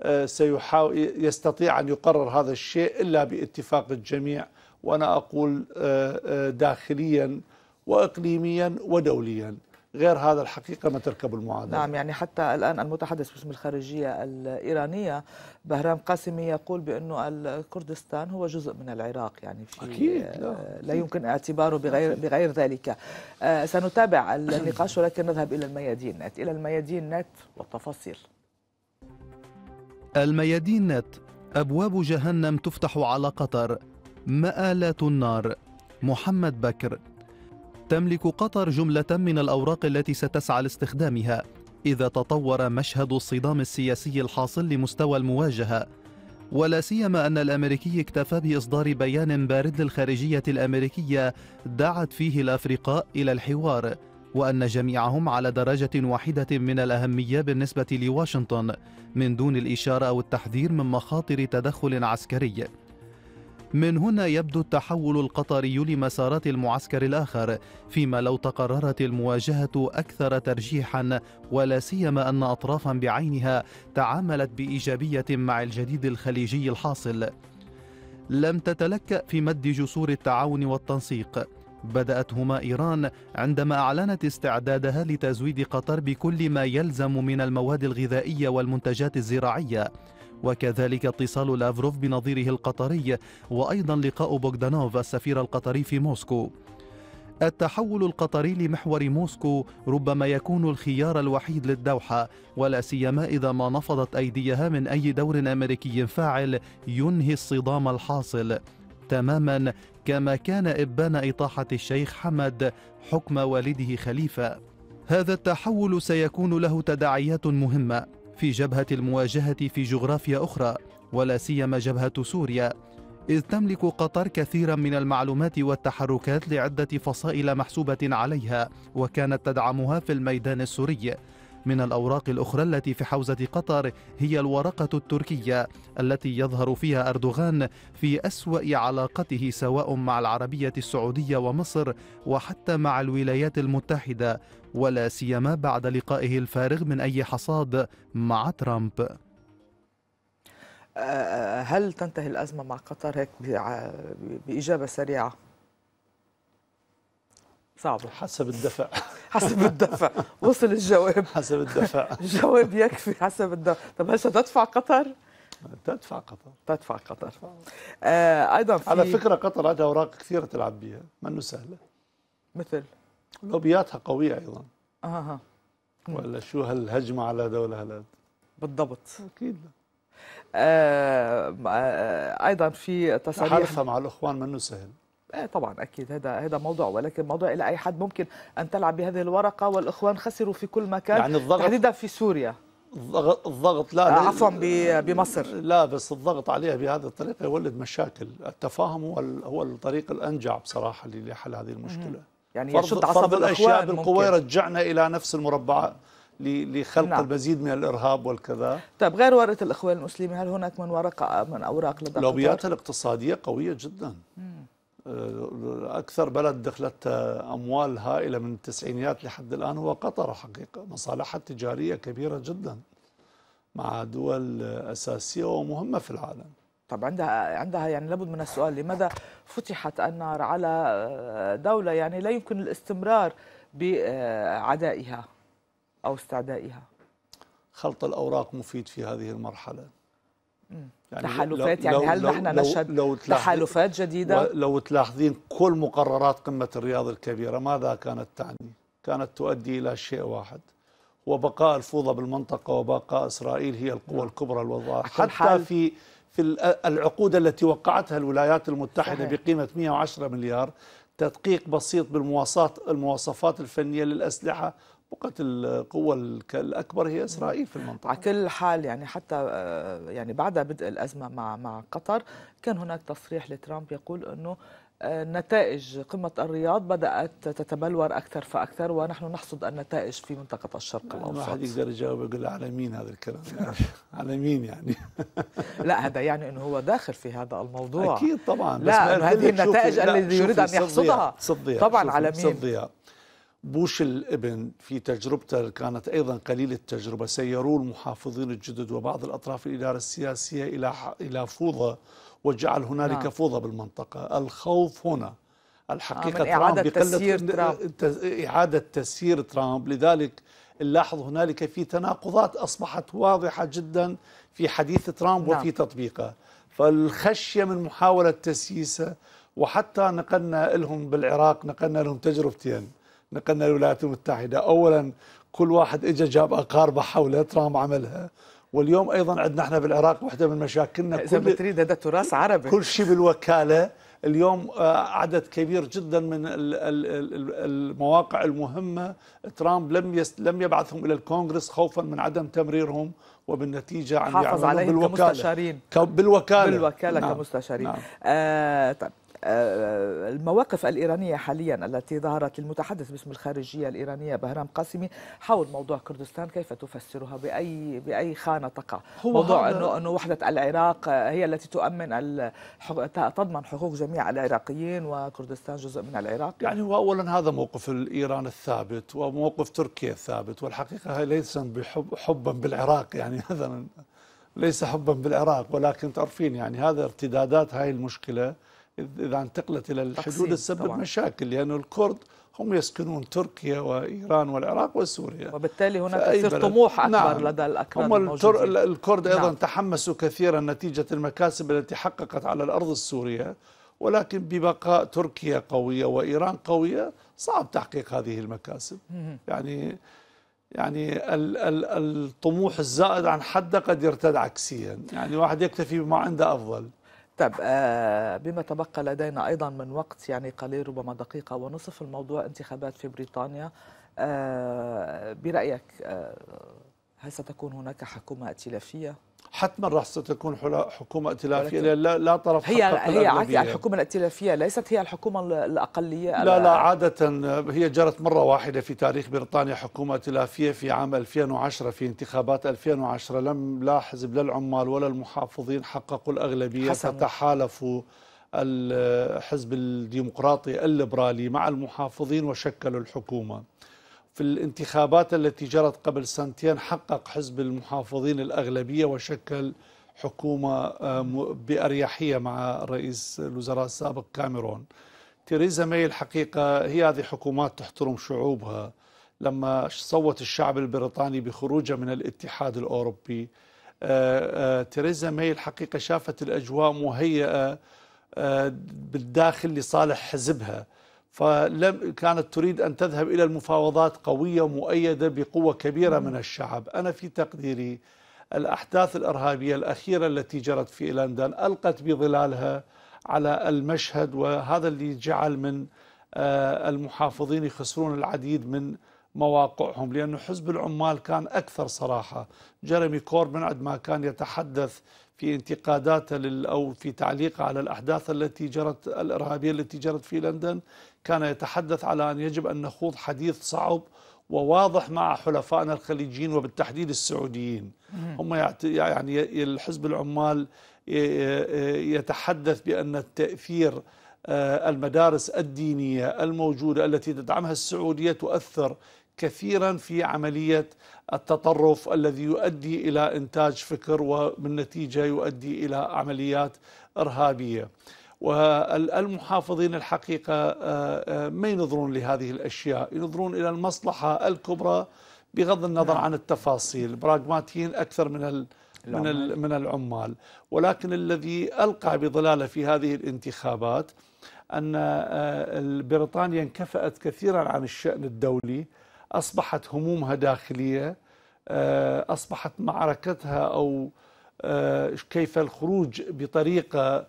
آه، سيحاول يستطيع أن يقرر هذا الشيء إلا باتفاق الجميع وأنا أقول آه، آه، داخليا وإقليميا ودوليا غير هذا الحقيقة ما تركب المعادلة نعم يعني حتى الآن المتحدث باسم الخارجية الإيرانية بهرام قاسمي يقول بأنه الكردستان هو جزء من العراق يعني في أكيد لا, آه، لا يمكن اعتباره بغير, بغير ذلك سنتابع النقاش ولكن نذهب إلى الميادين نت إلى الميادين نت والتفاصيل الميادين نت أبواب جهنم تفتح على قطر مآلات النار محمد بكر تملك قطر جملة من الأوراق التي ستسعى لاستخدامها إذا تطور مشهد الصدام السياسي الحاصل لمستوى المواجهة ولا سيما أن الأمريكي اكتفى بإصدار بيان بارد للخارجية الأمريكية دعت فيه الأفرقاء إلى الحوار وأن جميعهم على درجة واحدة من الأهمية بالنسبة لواشنطن من دون الإشارة أو التحذير من مخاطر تدخل عسكري من هنا يبدو التحول القطري لمسارات المعسكر الآخر فيما لو تقررت المواجهة أكثر ترجيحا ولا سيما أن أطرافا بعينها تعاملت بإيجابية مع الجديد الخليجي الحاصل لم تتلكأ في مد جسور التعاون والتنسيق بداتهما إيران عندما أعلنت استعدادها لتزويد قطر بكل ما يلزم من المواد الغذائية والمنتجات الزراعية وكذلك اتصال لافروف بنظيره القطري وأيضا لقاء بوغدانوف السفير القطري في موسكو التحول القطري لمحور موسكو ربما يكون الخيار الوحيد للدوحة ولا سيما إذا ما نفضت أيديها من أي دور أمريكي فاعل ينهي الصدام الحاصل تماما كما كان إبان إطاحة الشيخ حمد حكم والده خليفة هذا التحول سيكون له تداعيات مهمة في جبهة المواجهة في جغرافيا أخرى ولا سيما جبهة سوريا إذ تملك قطر كثيرا من المعلومات والتحركات لعدة فصائل محسوبة عليها وكانت تدعمها في الميدان السوري من الأوراق الأخرى التي في حوزة قطر هي الورقة التركية التي يظهر فيها أردوغان في أسوأ علاقته سواء مع العربية السعودية ومصر وحتى مع الولايات المتحدة ولا سيما بعد لقائه الفارغ من أي حصاد مع ترامب أه، أه، هل تنتهي الأزمة مع قطر هيك بإجابة سريعة؟ صعبة حسب الدفع حسب الدفع وصل الجواب حسب الدفع <laughs> الجواب يكفي حسب الدفع طب هل ستدفع قطر؟ تدفع قطر تدفع قطر آه ايضا في على فكره قطر عندها اوراق كثيره تلعب بها منه سهله مثل لوبياتها قويه ايضا اها ولا شو هالهجمه على دوله هلاد بالضبط اكيد آه،, آه،, آه ايضا في تصاريح حلفها مع الاخوان منه سهل ايه طبعا اكيد هذا هذا موضوع ولكن موضوع الى اي حد ممكن ان تلعب بهذه الورقه والاخوان خسروا في كل مكان يعني الضغط تحديدا في سوريا الضغط لا آه، عفوا بمصر لا بس الضغط عليها بهذه الطريقه يولد مشاكل التفاهم هو هو الطريق الانجع بصراحه لحل هذه المشكله يعني فرض يشد عصب فرض الاشياء بالقوه رجعنا الى نفس المربع لخلق نعم. المزيد من الارهاب والكذا طيب غير ورقه الاخوان المسلمين هل هناك من ورقه من اوراق لدى لوبياتها الاقتصاديه قويه جدا مم. أكثر بلد دخلت أموال هائلة من التسعينيات لحد الآن هو قطر حقيقة مصالحها التجاريه كبيرة جدا مع دول أساسية ومهمة في العالم طب عندها عندها يعني لابد من السؤال لماذا فتحت النار على دولة يعني لا يمكن الاستمرار بعدائها أو استعدائها خلط الأوراق مفيد في هذه المرحلة يعني تحالفات يعني هل نحن نشهد لو تحالفات جديده؟ لو تلاحظين كل مقررات قمه الرياض الكبيره ماذا كانت تعني؟ كانت تؤدي الى شيء واحد هو بقاء الفوضى بالمنطقه وبقاء اسرائيل هي القوى نعم. الكبرى الوضع حتى في في العقود التي وقعتها الولايات المتحده صحيح. بقيمه 110 مليار تدقيق بسيط بالمواصفات الفنيه للاسلحه بقت القوة الأكبر هي إسرائيل في المنطقة على كل حال يعني حتى آه، يعني بعد بدء الأزمة مع مع قطر كان هناك تصريح لترامب يقول أنه آه، نتائج قمة الرياض بدأت تتبلور أكثر فأكثر ونحن نحصد النتائج في منطقة الشرق الأوسط الواحد يقدر يجاوب يقول على مين هذا الكلام يعني <laughs> على مين يعني <laughs> لا هذا يعني أنه هو داخل في هذا الموضوع أكيد طبعا لا هذه النتائج الذي يريد أن يحصدها صديق. طبعا على مين صديق. بوش الابن في تجربته كانت أيضا قليلة التجربة سيروا المحافظين الجدد وبعض الأطراف الإدارة السياسية إلى إلى فوضى وجعل هنالك نعم. فوضى بالمنطقة الخوف هنا الحقيقة آه ترامب إعادة تسيير ترامب إعادة تسيير ترامب لذلك نلاحظ هنالك في تناقضات أصبحت واضحة جدا في حديث ترامب نعم. وفي تطبيقه فالخشية من محاولة تسييسه وحتى نقلنا لهم بالعراق نقلنا لهم تجربتين نقلنا الولايات المتحدة أولا كل واحد اجى جاب اقاربه حوله ترام عملها واليوم ايضا عندنا احنا بالعراق واحده من مشاكلنا اذا بتريد هذا تراث عربي كل شيء بالوكاله اليوم آه، عدد كبير جدا من المواقع المهمه ترامب لم لم يبعثهم الى الكونغرس خوفا من عدم تمريرهم وبالنتيجه عن حافظ عليهم بالوكاله كمستشارين بالوكاله بالوكاله نعم. كمستشارين نعم. آه طيب المواقف الإيرانية حاليا التي ظهرت للمتحدث باسم الخارجية الإيرانية بهرام قاسمي حول موضوع كردستان كيف تفسرها بأي بأي خانة تقع هو موضوع أنه أنه وحدة العراق هي التي تؤمن تضمن حقوق جميع العراقيين وكردستان جزء من العراق يعني هو أولا هذا موقف الإيران الثابت وموقف تركيا الثابت والحقيقة هي ليس حبا بالعراق يعني <laughs> هذا ليس حبا بالعراق ولكن تعرفين يعني هذا ارتدادات هاي المشكله إذا انتقلت إلى الحدود تسبب مشاكل لأن الكرد هم يسكنون تركيا وإيران والعراق وسوريا وبالتالي هناك يصير طموح أكبر نعم. لدى الأكراد هم التر... الكرد أيضا نعم. تحمسوا كثيرا نتيجة المكاسب التي حققت على الأرض السورية ولكن ببقاء تركيا قوية وإيران قوية صعب تحقيق هذه المكاسب يعني يعني ال ال الطموح الزائد عن حده قد يرتد عكسيا يعني واحد يكتفي بما عنده أفضل طيب بما تبقى لدينا أيضا من وقت يعني قليل ربما دقيقة ونصف الموضوع انتخابات في بريطانيا آه، برأيك آه، هل ستكون هناك حكومة ائتلافية حتما راح ستكون حكومه ائتلافيه لا, لا طرف هي هي الحكومه الائتلافيه ليست هي الحكومه الاقليه لا لا عاده هي جرت مره واحده في تاريخ بريطانيا حكومه ائتلافيه في عام 2010 في انتخابات 2010 لم لا حزب لا العمال ولا المحافظين حققوا الاغلبيه حسن. فتحالفوا الحزب الديمقراطي الليبرالي مع المحافظين وشكلوا الحكومه في الانتخابات التي جرت قبل سنتين حقق حزب المحافظين الأغلبية وشكل حكومة آه، بأريحية مع رئيس الوزراء السابق كاميرون تيريزا ماي الحقيقة هي هذه حكومات تحترم شعوبها لما صوت الشعب البريطاني بخروجه من الاتحاد الأوروبي آه، آه، تيريزا ماي الحقيقة شافت الأجواء مهيئة بالداخل لصالح حزبها فلم كانت تريد أن تذهب إلى المفاوضات قوية مؤيدة بقوة كبيرة من الشعب أنا في تقديري الأحداث الإرهابية الأخيرة التي جرت في لندن ألقت بظلالها على المشهد وهذا اللي جعل من آه، المحافظين يخسرون العديد من مواقعهم لأن حزب العمال كان أكثر صراحة جيريمي كوربن عندما كان يتحدث في انتقاداته أو في تعليقه على الأحداث التي جرت الإرهابية التي جرت في لندن كان يتحدث على أن يجب أن نخوض حديث صعب وواضح مع حلفائنا الخليجيين وبالتحديد السعوديين هم يعني الحزب العمال يتحدث بأن التأثير آه، المدارس الدينية الموجودة التي تدعمها السعودية تؤثر كثيرا في عملية التطرف الذي يؤدي إلى إنتاج فكر وبالنتيجة يؤدي إلى عمليات إرهابية والمحافظين الحقيقة آه، آه، ما ينظرون لهذه الأشياء ينظرون إلى المصلحة الكبرى بغض النظر نعم. عن التفاصيل براغماتيين أكثر من من من العمال ولكن الذي ألقى بظلاله في هذه الانتخابات أن آه، بريطانيا انكفأت كثيرا عن الشأن الدولي أصبحت همومها داخلية أصبحت معركتها أو كيف الخروج بطريقة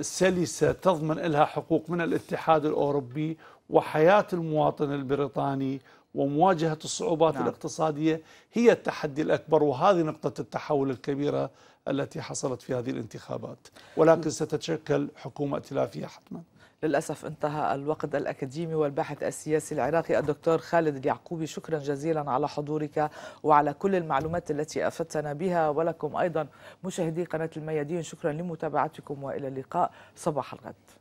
سلسة تضمن لها حقوق من الاتحاد الأوروبي وحياة المواطن البريطاني ومواجهة الصعوبات نعم. الاقتصادية هي التحدي الأكبر وهذه نقطة التحول الكبيرة التي حصلت في هذه الانتخابات ولكن ستتشكل حكومة ائتلافية حتما للأسف انتهى الوقت الأكاديمي والباحث السياسي العراقي الدكتور خالد اليعقوبي شكرا جزيلا على حضورك وعلى كل المعلومات التي أفدتنا بها ولكم أيضا مشاهدي قناة الميادين شكرا لمتابعتكم وإلى اللقاء صباح الغد